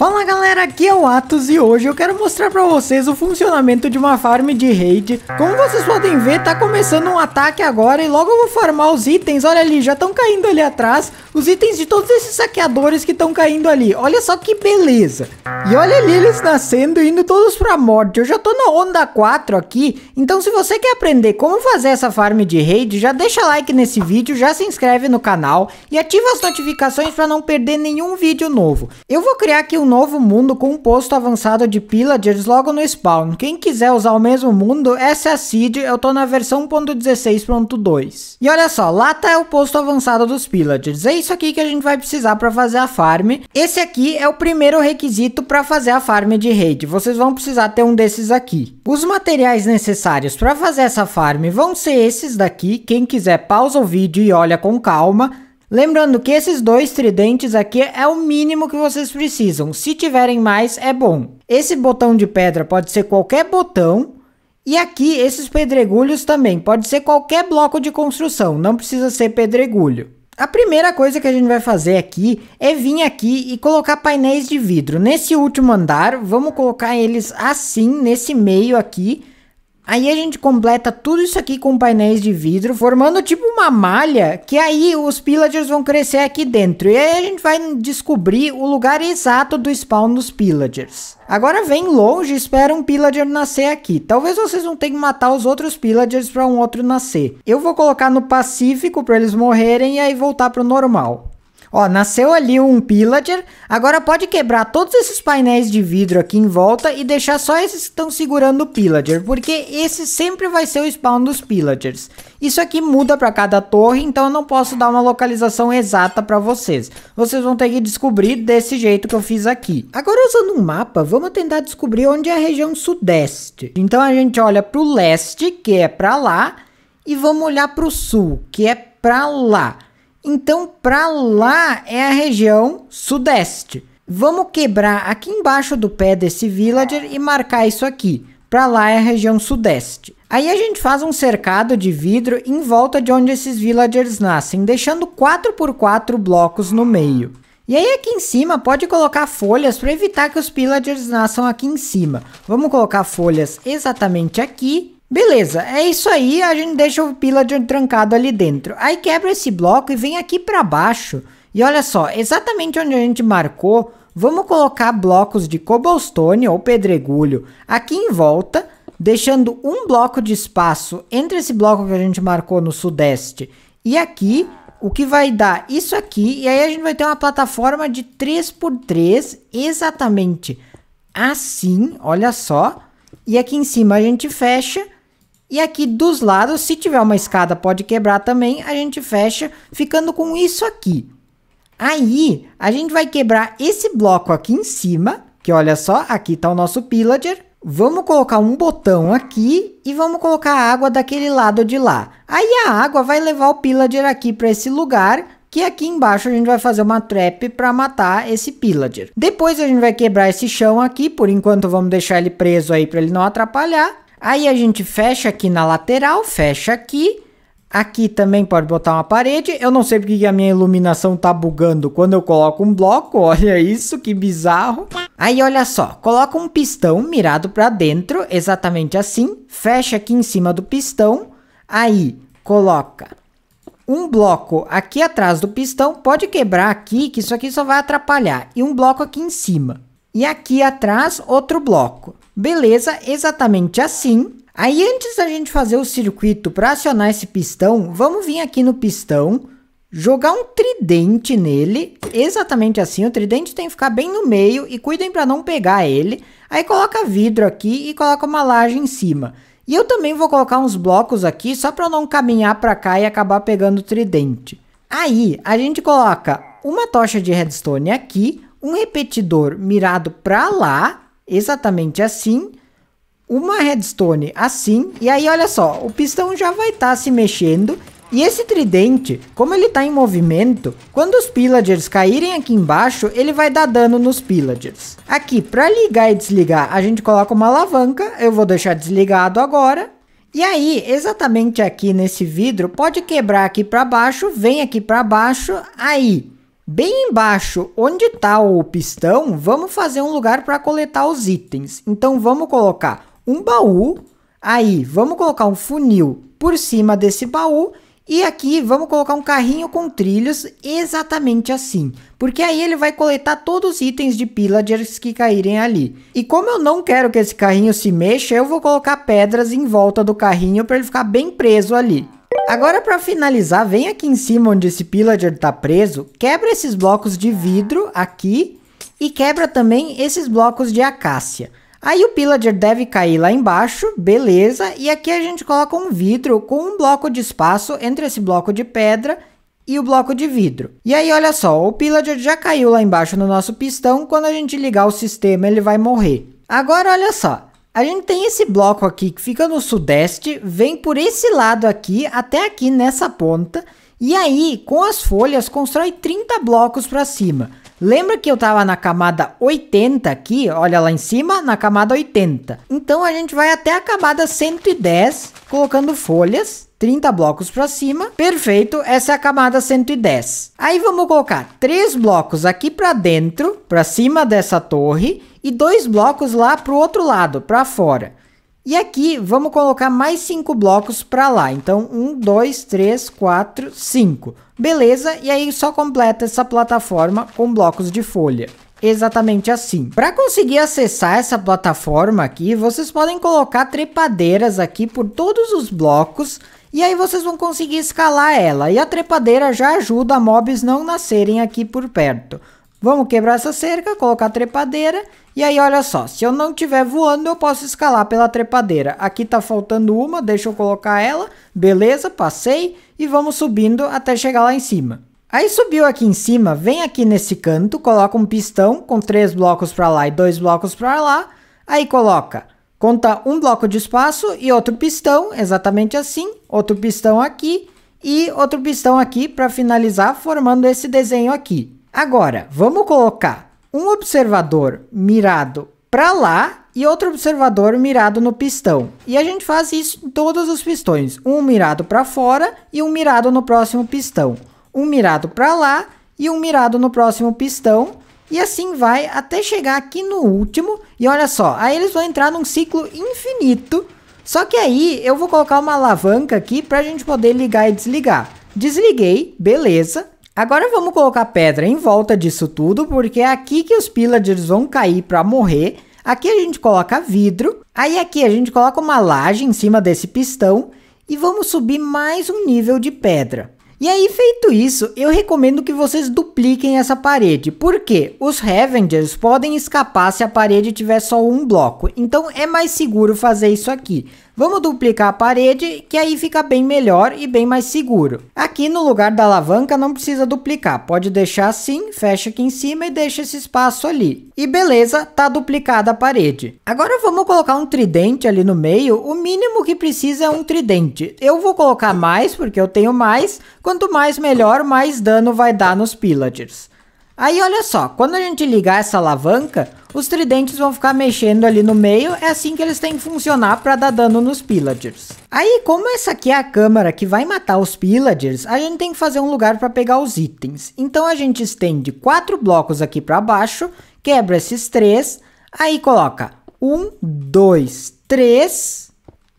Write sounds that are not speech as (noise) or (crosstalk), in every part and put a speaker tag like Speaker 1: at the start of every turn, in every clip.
Speaker 1: Fala galera, aqui é o Atos e hoje eu quero mostrar pra vocês o funcionamento de uma farm de raid Como vocês podem ver, tá começando um ataque agora e logo eu vou farmar os itens Olha ali, já estão caindo ali atrás, os itens de todos esses saqueadores que estão caindo ali Olha só que beleza E olha ali eles nascendo e indo todos pra morte Eu já tô na onda 4 aqui, então se você quer aprender como fazer essa farm de raid Já deixa like nesse vídeo, já se inscreve no canal E ativa as notificações pra não perder nenhum vídeo novo Eu vou criar aqui um novo mundo com um posto avançado de Pillagers logo no spawn. Quem quiser usar o mesmo mundo, essa é a seed, eu tô na versão 1.16.2. E olha só, lá tá o posto avançado dos Pillagers. É isso aqui que a gente vai precisar para fazer a farm. Esse aqui é o primeiro requisito para fazer a farm de raid. Vocês vão precisar ter um desses aqui. Os materiais necessários para fazer essa farm vão ser esses daqui. Quem quiser pausa o vídeo e olha com calma. Lembrando que esses dois tridentes aqui é o mínimo que vocês precisam. Se tiverem mais, é bom. Esse botão de pedra pode ser qualquer botão. E aqui, esses pedregulhos também. Pode ser qualquer bloco de construção, não precisa ser pedregulho. A primeira coisa que a gente vai fazer aqui é vir aqui e colocar painéis de vidro. Nesse último andar, vamos colocar eles assim, nesse meio aqui, Aí a gente completa tudo isso aqui com painéis de vidro, formando tipo uma malha, que aí os pillagers vão crescer aqui dentro. E aí a gente vai descobrir o lugar exato do spawn dos pillagers. Agora vem longe e espera um pillager nascer aqui. Talvez vocês vão ter que matar os outros pillagers para um outro nascer. Eu vou colocar no pacífico para eles morrerem e aí voltar para o normal. Ó, nasceu ali um pillager, agora pode quebrar todos esses painéis de vidro aqui em volta e deixar só esses que estão segurando o pillager, porque esse sempre vai ser o spawn dos pillagers. Isso aqui muda para cada torre, então eu não posso dar uma localização exata para vocês. Vocês vão ter que descobrir desse jeito que eu fiz aqui. Agora usando um mapa, vamos tentar descobrir onde é a região sudeste. Então a gente olha para o leste, que é para lá, e vamos olhar para o sul, que é para lá. Então, para lá é a região sudeste. Vamos quebrar aqui embaixo do pé desse villager e marcar isso aqui. Para lá é a região sudeste. Aí a gente faz um cercado de vidro em volta de onde esses villagers nascem, deixando 4 por 4 blocos no meio. E aí aqui em cima pode colocar folhas para evitar que os pillagers nasçam aqui em cima. Vamos colocar folhas exatamente aqui Beleza, é isso aí, a gente deixa o pila de trancado ali dentro. Aí quebra esse bloco e vem aqui para baixo. E olha só, exatamente onde a gente marcou, vamos colocar blocos de cobblestone ou pedregulho aqui em volta, deixando um bloco de espaço entre esse bloco que a gente marcou no sudeste e aqui, o que vai dar isso aqui, e aí a gente vai ter uma plataforma de 3x3, exatamente assim, olha só. E aqui em cima a gente fecha e aqui dos lados, se tiver uma escada, pode quebrar também. A gente fecha, ficando com isso aqui. Aí, a gente vai quebrar esse bloco aqui em cima, que olha só, aqui está o nosso pillager. Vamos colocar um botão aqui e vamos colocar a água daquele lado de lá. Aí a água vai levar o pillager aqui para esse lugar, que aqui embaixo a gente vai fazer uma trap para matar esse pillager. Depois a gente vai quebrar esse chão aqui, por enquanto vamos deixar ele preso aí para ele não atrapalhar. Aí a gente fecha aqui na lateral, fecha aqui. Aqui também pode botar uma parede. Eu não sei porque a minha iluminação tá bugando quando eu coloco um bloco. (laughs) Olha isso, que bizarro. Aí olha só, coloca um pistão mirado para dentro, exatamente assim. Fecha aqui em cima do pistão. Aí coloca um bloco aqui atrás do pistão. Pode quebrar aqui, que isso aqui só vai atrapalhar. E um bloco aqui em cima. E aqui atrás, outro bloco. Beleza, exatamente assim. Aí antes da gente fazer o circuito para acionar esse pistão, vamos vir aqui no pistão, jogar um tridente nele, exatamente assim. O tridente tem que ficar bem no meio e cuidem para não pegar ele. Aí coloca vidro aqui e coloca uma laje em cima. E eu também vou colocar uns blocos aqui só para não caminhar para cá e acabar pegando o tridente. Aí a gente coloca uma tocha de redstone aqui, um repetidor mirado para lá, exatamente assim, uma redstone assim, e aí olha só, o pistão já vai estar tá se mexendo, e esse tridente, como ele está em movimento, quando os pillagers caírem aqui embaixo, ele vai dar dano nos pillagers. Aqui, para ligar e desligar, a gente coloca uma alavanca, eu vou deixar desligado agora. E aí, exatamente aqui nesse vidro, pode quebrar aqui para baixo, vem aqui para baixo, aí Bem embaixo, onde está o pistão, vamos fazer um lugar para coletar os itens. Então vamos colocar um baú, aí vamos colocar um funil por cima desse baú e aqui vamos colocar um carrinho com trilhos exatamente assim, porque aí ele vai coletar todos os itens de pillagers que caírem ali. E como eu não quero que esse carrinho se mexa, eu vou colocar pedras em volta do carrinho para ele ficar bem preso ali. Agora para finalizar, vem aqui em cima onde esse pillager tá preso, quebra esses blocos de vidro aqui e quebra também esses blocos de acácia. Aí o pillager deve cair lá embaixo, beleza, e aqui a gente coloca um vidro com um bloco de espaço entre esse bloco de pedra e o bloco de vidro. E aí, olha só, o Pillager já caiu lá embaixo no nosso pistão, quando a gente ligar o sistema ele vai morrer. Agora, olha só, a gente tem esse bloco aqui que fica no sudeste, vem por esse lado aqui até aqui nessa ponta, e aí com as folhas constrói 30 blocos para cima. Lembra que eu tava na camada 80 aqui? Olha lá em cima, na camada 80. Então a gente vai até a camada 110, colocando folhas. 30 blocos para cima. Perfeito, essa é a camada 110. Aí vamos colocar três blocos aqui para dentro, para cima dessa torre, e dois blocos lá para o outro lado, para fora. E aqui vamos colocar mais cinco blocos para lá. Então, um, dois, três, quatro, cinco. Beleza, e aí só completa essa plataforma com blocos de folha exatamente assim. Para conseguir acessar essa plataforma aqui, vocês podem colocar trepadeiras aqui por todos os blocos e aí vocês vão conseguir escalar ela. E a trepadeira já ajuda mobs não nascerem aqui por perto. Vamos quebrar essa cerca, colocar a trepadeira. E aí, olha só, se eu não estiver voando, eu posso escalar pela trepadeira. Aqui tá faltando uma, deixa eu colocar ela. Beleza, passei. E vamos subindo até chegar lá em cima. Aí subiu aqui em cima, vem aqui nesse canto, coloca um pistão com três blocos para lá e dois blocos para lá. Aí coloca, conta um bloco de espaço e outro pistão, exatamente assim. Outro pistão aqui e outro pistão aqui para finalizar formando esse desenho aqui. Agora, vamos colocar um observador mirado para lá e outro observador mirado no pistão. E a gente faz isso em todos os pistões, um mirado para fora e um mirado no próximo pistão, um mirado para lá e um mirado no próximo pistão. E assim vai até chegar aqui no último. E olha só, aí eles vão entrar num ciclo infinito. Só que aí eu vou colocar uma alavanca aqui para a gente poder ligar e desligar. Desliguei, beleza. Agora vamos colocar pedra em volta disso tudo, porque é aqui que os pillagers vão cair para morrer. Aqui a gente coloca vidro, aí aqui a gente coloca uma laje em cima desse pistão e vamos subir mais um nível de pedra. E aí feito isso, eu recomendo que vocês dupliquem essa parede, porque os Revengers podem escapar se a parede tiver só um bloco, então é mais seguro fazer isso aqui. Vamos duplicar a parede, que aí fica bem melhor e bem mais seguro. Aqui no lugar da alavanca não precisa duplicar, pode deixar assim, fecha aqui em cima e deixa esse espaço ali. E beleza, tá duplicada a parede. Agora vamos colocar um tridente ali no meio, o mínimo que precisa é um tridente. Eu vou colocar mais, porque eu tenho mais, quanto mais melhor, mais dano vai dar nos pillagers. Aí olha só, quando a gente ligar essa alavanca, os tridentes vão ficar mexendo ali no meio, é assim que eles têm que funcionar para dar dano nos pillagers. Aí, como essa aqui é a câmara que vai matar os pillagers, a gente tem que fazer um lugar para pegar os itens. Então a gente estende quatro blocos aqui para baixo, quebra esses três, aí coloca um, dois, três,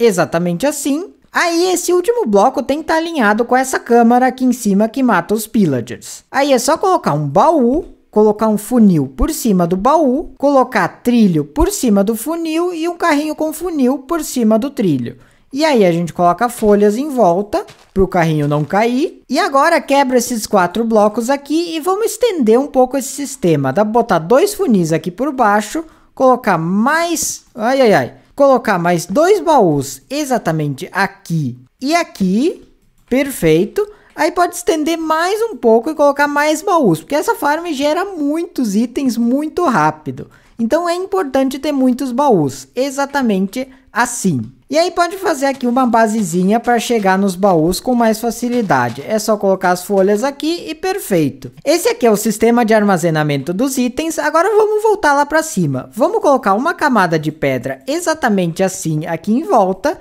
Speaker 1: exatamente assim, Aí esse último bloco tem que estar tá alinhado com essa câmara aqui em cima que mata os pillagers. Aí é só colocar um baú, colocar um funil por cima do baú, colocar trilho por cima do funil e um carrinho com funil por cima do trilho. E aí a gente coloca folhas em volta para o carrinho não cair. E agora quebra esses quatro blocos aqui e vamos estender um pouco esse sistema. Dá para botar dois funis aqui por baixo, colocar mais... Ai, ai, ai colocar mais dois baús exatamente aqui e aqui, perfeito. Aí pode estender mais um pouco e colocar mais baús, porque essa farm gera muitos itens muito rápido. Então é importante ter muitos baús, exatamente assim. E aí pode fazer aqui uma basezinha para chegar nos baús com mais facilidade. É só colocar as folhas aqui e perfeito. Esse aqui é o sistema de armazenamento dos itens. Agora vamos voltar lá para cima. Vamos colocar uma camada de pedra exatamente assim aqui em volta.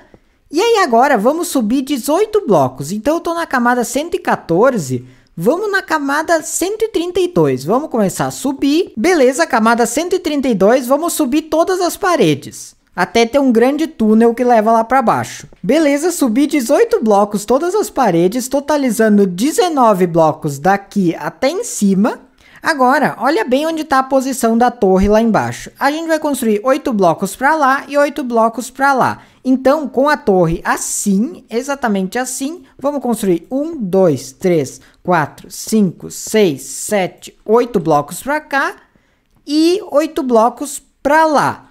Speaker 1: E aí agora vamos subir 18 blocos. Então eu estou na camada 114. Vamos na camada 132, vamos começar a subir. Beleza, camada 132, vamos subir todas as paredes até ter um grande túnel que leva lá para baixo. Beleza, subi 18 blocos todas as paredes, totalizando 19 blocos daqui até em cima. Agora, olha bem onde está a posição da torre lá embaixo. A gente vai construir 8 blocos para lá e 8 blocos para lá. Então, com a torre assim, exatamente assim, vamos construir 1, 2, 3, 4, 5, 6, 7, 8 blocos para cá e 8 blocos para lá.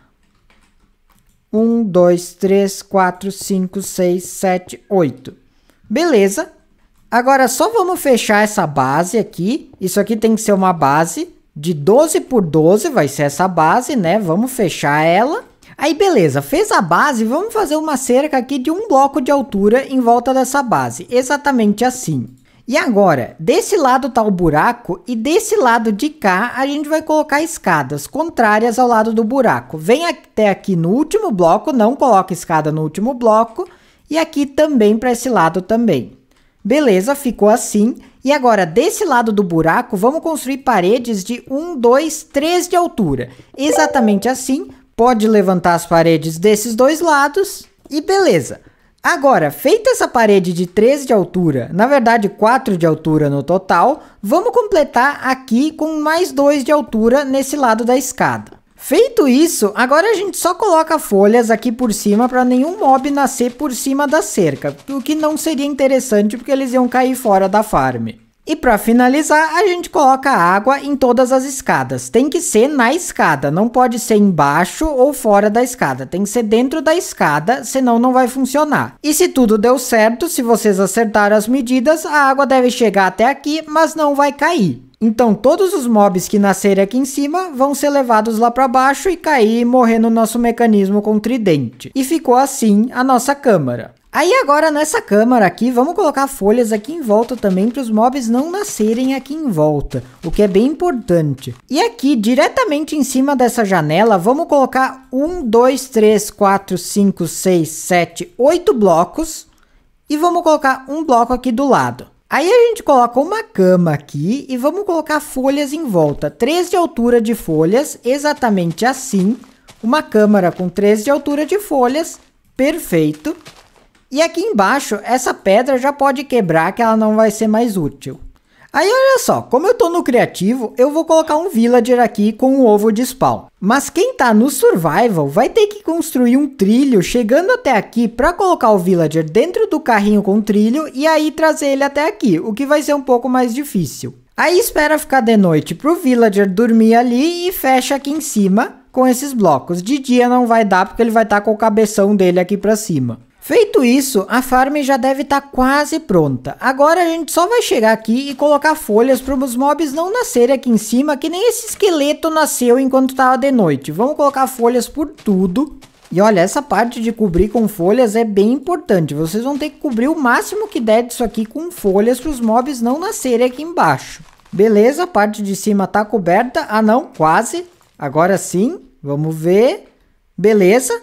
Speaker 1: 1, 2, 3, 4, 5, 6, 7, 8. Beleza. Agora só vamos fechar essa base aqui. Isso aqui tem que ser uma base de 12 por 12, vai ser essa base, né? Vamos fechar ela. Aí beleza, fez a base, vamos fazer uma cerca aqui de um bloco de altura em volta dessa base, exatamente assim. E agora, desse lado tá o buraco e desse lado de cá a gente vai colocar escadas contrárias ao lado do buraco. Vem até aqui no último bloco, não coloca escada no último bloco e aqui também para esse lado também. Beleza, ficou assim. E agora, desse lado do buraco, vamos construir paredes de 1, 2, 3 de altura. Exatamente assim, pode levantar as paredes desses dois lados e beleza. Agora, feita essa parede de 13 de altura, na verdade 4 de altura no total, vamos completar aqui com mais 2 de altura nesse lado da escada. Feito isso, agora a gente só coloca folhas aqui por cima para nenhum mob nascer por cima da cerca, o que não seria interessante porque eles iam cair fora da farm. E para finalizar, a gente coloca água em todas as escadas. Tem que ser na escada, não pode ser embaixo ou fora da escada. Tem que ser dentro da escada, senão não vai funcionar. E se tudo deu certo, se vocês acertaram as medidas, a água deve chegar até aqui, mas não vai cair. Então todos os mobs que nascerem aqui em cima vão ser levados lá para baixo e cair e morrer no nosso mecanismo com tridente. E ficou assim a nossa câmara. Aí agora nessa câmara aqui, vamos colocar folhas aqui em volta também para os mobs não nascerem aqui em volta, o que é bem importante. E aqui, diretamente em cima dessa janela, vamos colocar 1, 2, 3, 4, 5, 6, 7, 8 blocos. E vamos colocar um bloco aqui do lado. Aí a gente coloca uma cama aqui e vamos colocar folhas em volta. Três de altura de folhas, exatamente assim. Uma câmara com três de altura de folhas, perfeito. E aqui embaixo, essa pedra já pode quebrar que ela não vai ser mais útil. Aí olha só, como eu tô no criativo, eu vou colocar um villager aqui com um ovo de spawn. Mas quem tá no survival vai ter que construir um trilho chegando até aqui para colocar o villager dentro do carrinho com trilho e aí trazer ele até aqui, o que vai ser um pouco mais difícil. Aí espera ficar de noite pro villager dormir ali e fecha aqui em cima com esses blocos. De dia não vai dar porque ele vai estar tá com o cabeção dele aqui para cima. Feito isso, a farm já deve estar tá quase pronta. Agora a gente só vai chegar aqui e colocar folhas para os mobs não nascerem aqui em cima, que nem esse esqueleto nasceu enquanto estava de noite. Vamos colocar folhas por tudo. E olha, essa parte de cobrir com folhas é bem importante. Vocês vão ter que cobrir o máximo que der disso aqui com folhas para os mobs não nascerem aqui embaixo. Beleza, a parte de cima está coberta. Ah não, quase. Agora sim, vamos ver. Beleza.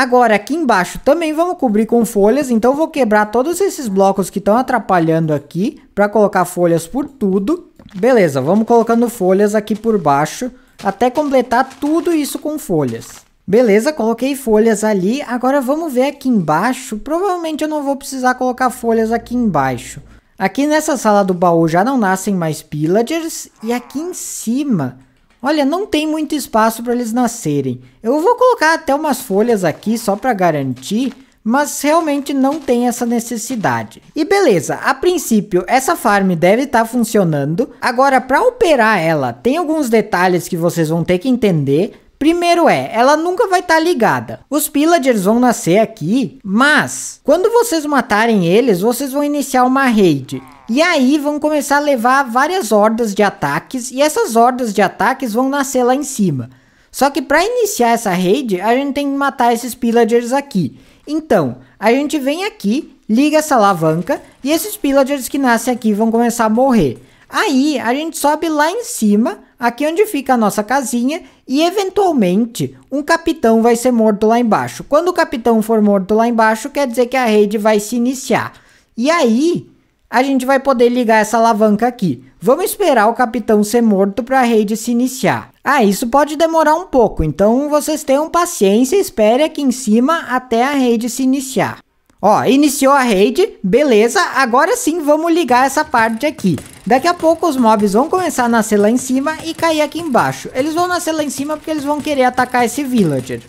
Speaker 1: Agora, aqui embaixo também vamos cobrir com folhas, então vou quebrar todos esses blocos que estão atrapalhando aqui para colocar folhas por tudo. Beleza, vamos colocando folhas aqui por baixo até completar tudo isso com folhas. Beleza, coloquei folhas ali. Agora vamos ver aqui embaixo. Provavelmente eu não vou precisar colocar folhas aqui embaixo. Aqui nessa sala do baú já não nascem mais pillagers. E aqui em cima Olha, não tem muito espaço para eles nascerem. Eu vou colocar até umas folhas aqui só para garantir, mas realmente não tem essa necessidade. E beleza, a princípio essa farm deve estar tá funcionando. Agora, para operar ela, tem alguns detalhes que vocês vão ter que entender. Primeiro é, ela nunca vai estar tá ligada. Os Pillagers vão nascer aqui, mas quando vocês matarem eles, vocês vão iniciar uma raid. E aí vão começar a levar várias hordas de ataques e essas hordas de ataques vão nascer lá em cima. Só que para iniciar essa raid, a gente tem que matar esses Pillagers aqui. Então, a gente vem aqui, liga essa alavanca e esses Pillagers que nascem aqui vão começar a morrer. Aí a gente sobe lá em cima, aqui onde fica a nossa casinha, e eventualmente um capitão vai ser morto lá embaixo. Quando o capitão for morto lá embaixo, quer dizer que a rede vai se iniciar. E aí a gente vai poder ligar essa alavanca aqui. Vamos esperar o capitão ser morto para a rede se iniciar. Ah, isso pode demorar um pouco, então vocês tenham paciência e espere aqui em cima até a rede se iniciar. Ó, iniciou a rede, beleza, agora sim vamos ligar essa parte aqui. Daqui a pouco os mobs vão começar a nascer lá em cima e cair aqui embaixo. Eles vão nascer lá em cima porque eles vão querer atacar esse villager.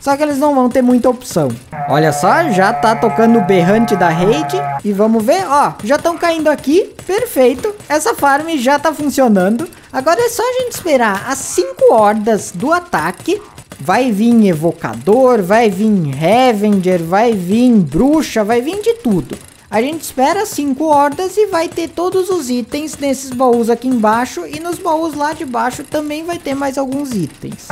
Speaker 1: Só que eles não vão ter muita opção. Olha só, já tá tocando o berrante da raid. E vamos ver, ó, já estão caindo aqui. Perfeito, essa farm já tá funcionando. Agora é só a gente esperar as 5 hordas do ataque. Vai vir evocador, vai vir Revenger, vai vir bruxa, vai vir de tudo. A gente espera 5 hordas e vai ter todos os itens nesses baús aqui embaixo e nos baús lá de baixo também vai ter mais alguns itens.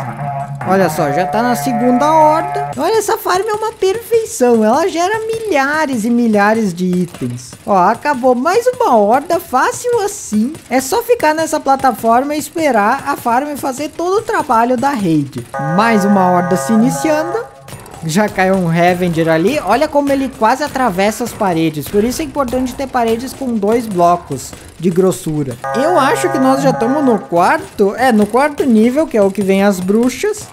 Speaker 1: Olha só, já tá na segunda horda. Olha, essa farm é uma perfeição. Ela gera milhares e milhares de itens. Ó, acabou mais uma horda, fácil assim. É só ficar nessa plataforma e esperar a farm fazer todo o trabalho da rede. Mais uma horda se iniciando já caiu um Revenger ali. Olha como ele quase atravessa as paredes. Por isso é importante ter paredes com dois blocos de grossura. Eu acho que nós já estamos no quarto. É, no quarto nível, que é o que vem as bruxas.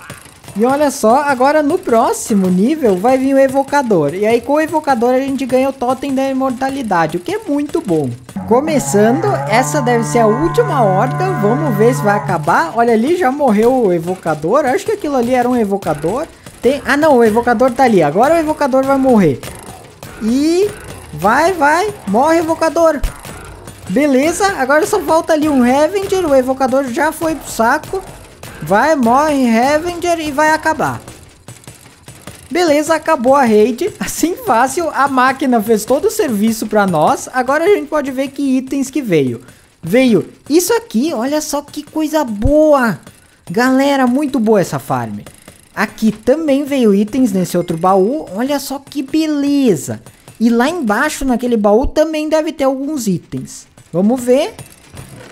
Speaker 1: E olha só, agora no próximo nível vai vir o evocador. E aí com o evocador a gente ganha o totem da imortalidade, o que é muito bom. Começando, essa deve ser a última horda. Vamos ver se vai acabar. Olha ali, já morreu o evocador. Acho que aquilo ali era um evocador. Tem... Ah, não, o evocador tá ali. Agora o evocador vai morrer. E... Vai, vai. Morre, evocador. Beleza, agora só falta ali um Revenger. O evocador já foi pro saco. Vai, morre Revenger e vai acabar. Beleza, acabou a raid. (laughs) Assim fácil, a máquina fez todo o serviço pra nós. Agora a gente pode ver que itens que veio. Veio isso aqui, olha só que coisa boa. Galera, muito boa essa farm. Aqui também veio itens nesse outro baú. Olha só que beleza. E lá embaixo naquele baú também deve ter alguns itens. Vamos ver.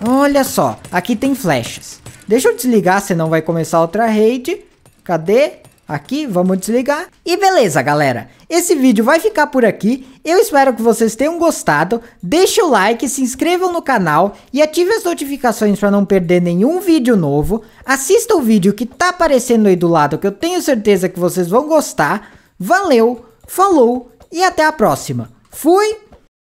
Speaker 1: Olha só, aqui tem flechas. Deixa eu desligar, senão vai começar outra raid. Cadê? Aqui, vamos desligar. E beleza, galera. Esse vídeo vai ficar por aqui. Eu espero que vocês tenham gostado. Deixe o like, se inscrevam no canal e ative as notificações para não perder nenhum vídeo novo. Assista o vídeo que tá aparecendo aí do lado, que eu tenho certeza que vocês vão gostar. Valeu, falou e até a próxima. Fui!